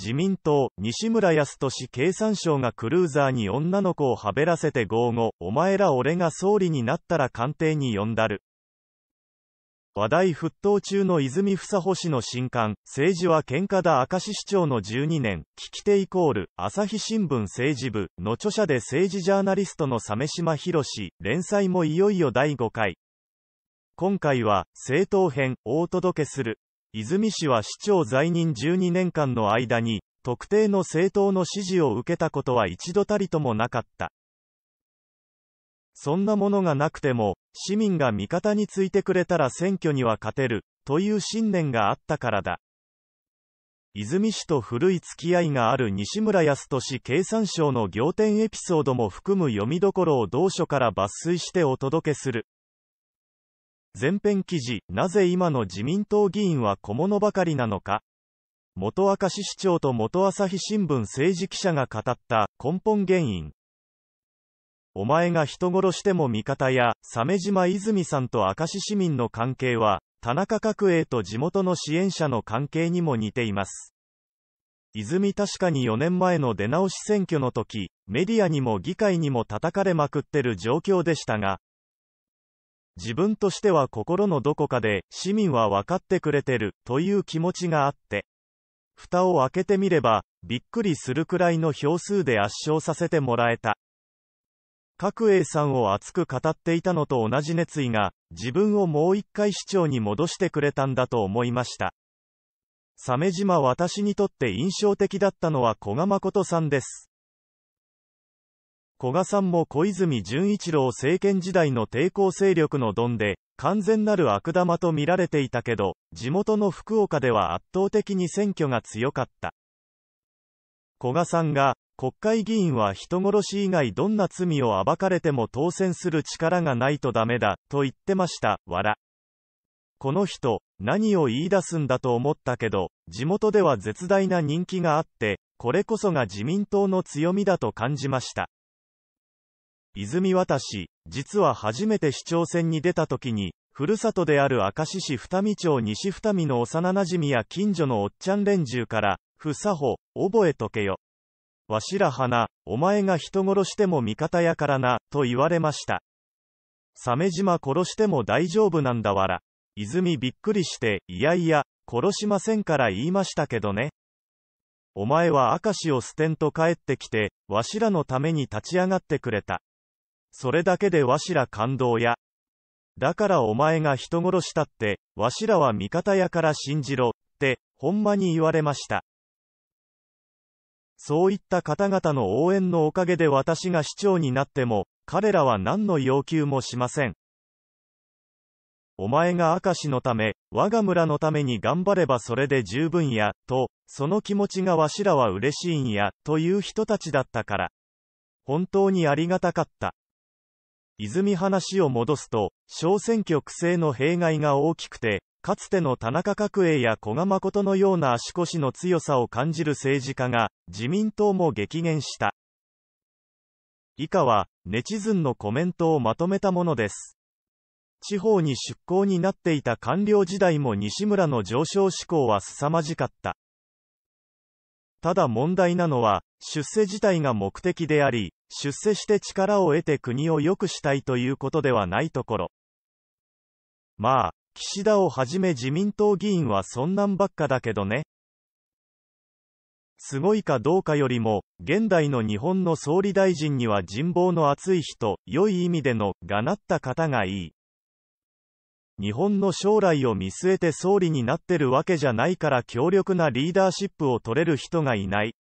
自民党、西村康稔経産省がクルーザーに女の子をはべらせて豪語、お前ら俺が総理になったら官邸に呼んだる。話題沸騰中の泉房穂氏の新刊、政治は喧嘩だ明石市長の12年、聞き手イコール、朝日新聞政治部、の著者で政治ジャーナリストの鮫島博士、連載もいよいよ第5回。今回は、政党編、お届けする。泉氏は市長在任12年間の間に、特定の政党の支持を受けたことは一度たりともなかった。そんなものがなくても、市民が味方についてくれたら選挙には勝てる、という信念があったからだ。泉市と古い付き合いがある西村康俊経産省の仰天エピソードも含む読みどころを同書から抜粋してお届けする。前編記事、なぜ今の自民党議員は小物ばかりなのか元明石市長と元朝日新聞政治記者が語った根本原因。お前が人殺しても味方や、鮫島泉さんと明石市民の関係は、田中角栄と地元の支援者の関係にも似ています。泉確かに4年前の出直し選挙の時、メディアにも議会にも叩かれまくってる状況でしたが、自分としては心のどこかで、市民は分かってくれてる、という気持ちがあって。蓋を開けてみれば、びっくりするくらいの票数で圧勝させてもらえた。角 A さんを熱く語っていたのと同じ熱意が、自分をもう一回市長に戻してくれたんだと思いました。鮫島私にとって印象的だったのは古賀誠さんです。古賀さんも小泉純一郎政権時代の抵抗勢力のドンで、完全なる悪玉と見られていたけど、地元の福岡では圧倒的に選挙が強かった。古賀さんが、国会議員は人殺し以外どんな罪を暴かれても当選する力がないとダメだ、と言ってました、わら。この人、何を言い出すんだと思ったけど、地元では絶大な人気があって、これこそが自民党の強みだと感じました。泉渡し、実は初めて市長選に出た時に、ふるさとである明石市二見町西二見の幼なじみや近所のおっちゃん連中から、ふさほ、覚えとけよ。わしら花、お前が人殺しても味方やからな、と言われました。鮫島殺しても大丈夫なんだわら。泉びっくりして、いやいや、殺しませんから言いましたけどね。お前は明石を捨てんと帰ってきて、わしらのために立ち上がってくれた。それだけでわしら感動や。だからお前が人殺したって、わしらは味方やから信じろ、って、ほんまに言われました。そういった方々の応援のおかげで私が市長になっても、彼らは何の要求もしません。お前が明石のため、我が村のために頑張ればそれで十分や、と、その気持ちがわしらは嬉しいんや、という人たちだったから。本当にありがたかった。泉話を戻すと、小選挙区制の弊害が大きくて、かつての田中角栄や古賀誠のような足腰の強さを感じる政治家が、自民党も激減した。以下は、ネチズンのコメントをまとめたものです。地方に出向になっていた官僚時代も西村の上昇志向は凄まじかった。ただ問題なのは、出世自体が目的であり、出世して力を得て国を良くしたいということではないところ。まあ、岸田をはじめ自民党議員はそんなんばっかだけどね。すごいかどうかよりも、現代の日本の総理大臣には人望の厚い人、良い意味での、がなった方がいい。日本の将来を見据えて総理になってるわけじゃないから強力なリーダーシップを取れる人がいない。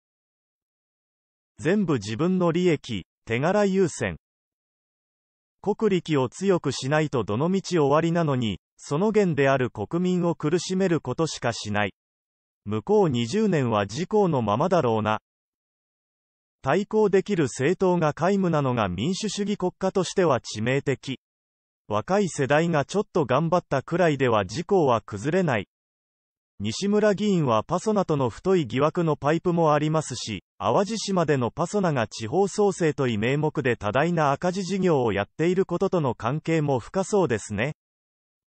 全部自分の利益、手柄優先。国力を強くしないとどの道終わりなのに、その源である国民を苦しめることしかしない。向こう20年は自公のままだろうな。対抗できる政党が皆無なのが民主主義国家としては致命的。若い世代がちょっと頑張ったくらいでは自公は崩れない。西村議員はパソナとの太い疑惑のパイプもありますし、淡路島でのパソナが地方創生とい名目で多大な赤字事業をやっていることとの関係も深そうですね。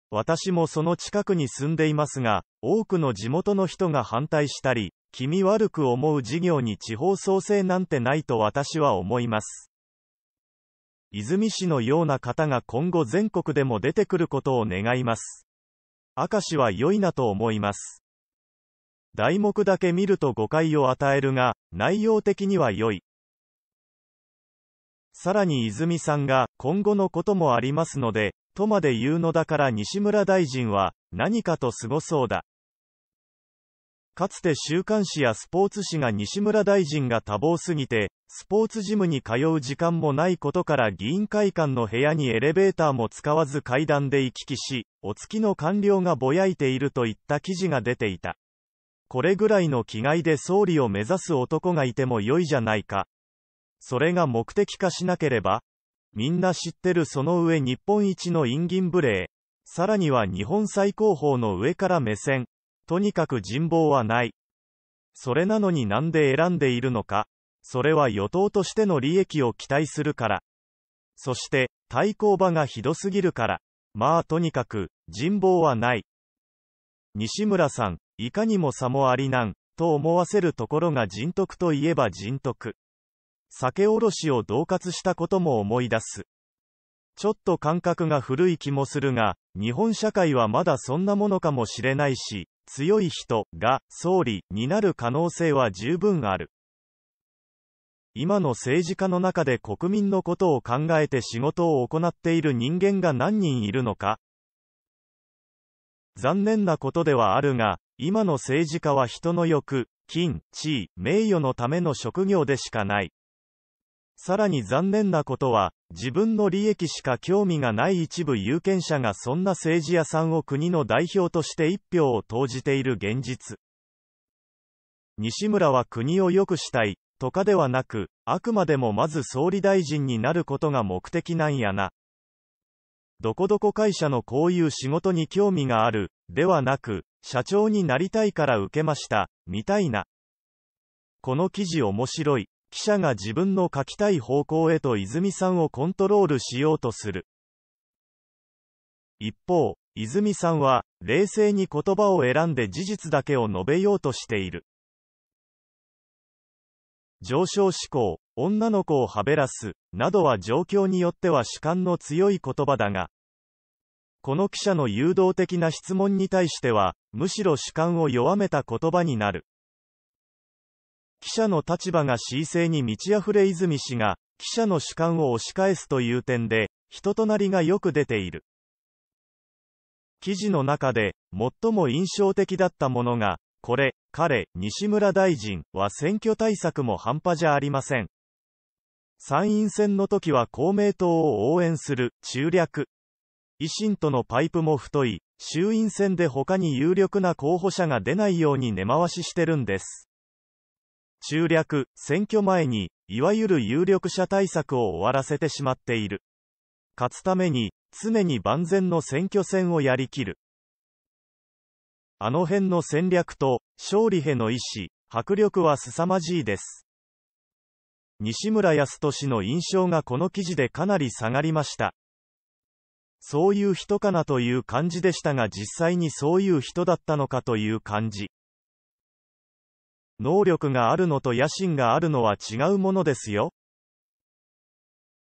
私もその近くに住んでいますが、多くの地元の人が反対したり、気味悪く思う事業に地方創生なんてないと私は思います。泉市のような方が今後全国でも出てくることを願います。明石は良いなと思います。題目だけ見ると誤解を与えるが、内容的には良い。さらに泉さんが、今後のこともありますので、とまで言うのだから西村大臣は、何かとすごそうだ。かつて週刊誌やスポーツ紙が西村大臣が多忙すぎて、スポーツジムに通う時間もないことから議員会館の部屋にエレベーターも使わず階段で行き来し、お月の官僚がぼやいているといった記事が出ていた。これぐらいの気概で総理を目指す男がいても良いじゃないか。それが目的化しなければ、みんな知ってるその上日本一のンブレー、さらには日本最高峰の上から目線、とにかく人望はない。それなのになんで選んでいるのか。それは与党としての利益を期待するから。そして、対抗馬がひどすぎるから。まあとにかく、人望はない。西村さん、いかにも差もありなん、と思わせるところが人徳といえば人徳。酒おろしを恫喝したことも思い出す。ちょっと感覚が古い気もするが、日本社会はまだそんなものかもしれないし、強い人が総理になる可能性は十分ある。今の政治家の中で国民のことを考えて仕事を行っている人間が何人いるのか残念なことではあるが、今の政治家は人の欲、金、地位、名誉のための職業でしかない。さらに残念なことは、自分の利益しか興味がない一部有権者がそんな政治屋さんを国の代表として一票を投じている現実。西村は国を良くしたい、とかではなく、あくまでもまず総理大臣になることが目的なんやな。どこどこ会社のこういう仕事に興味がある、ではなく、社長になりたいから受けました、みたいな。この記事面白い。記者が自分の書きたい方向へと泉さんをコントロールしようとする。一方、泉さんは、冷静に言葉を選んで事実だけを述べようとしている。上昇志向、女の子をはべらす、などは状況によっては主観の強い言葉だが、この記者の誘導的な質問に対しては、むしろ主観を弱めた言葉になる。記者の立場が恣意性に満ち溢れ泉氏が、記者の主観を押し返すという点で、人となりがよく出ている。記事の中で、最も印象的だったものが、これ、彼、西村大臣は選挙対策も半端じゃありません。参院選の時は公明党を応援する、中略。維新とのパイプも太い、衆院選で他に有力な候補者が出ないように根回ししてるんです。中略、選挙前に、いわゆる有力者対策を終わらせてしまっている。勝つために、常に万全の選挙戦をやりきる。あの辺の戦略と、勝利への意志、迫力は凄まじいです。西村康俊の印象がこの記事でかなり下がりました。そういう人かなという感じでしたが実際にそういう人だったのかという感じ。能力があるのと野心があるのは違うものですよ。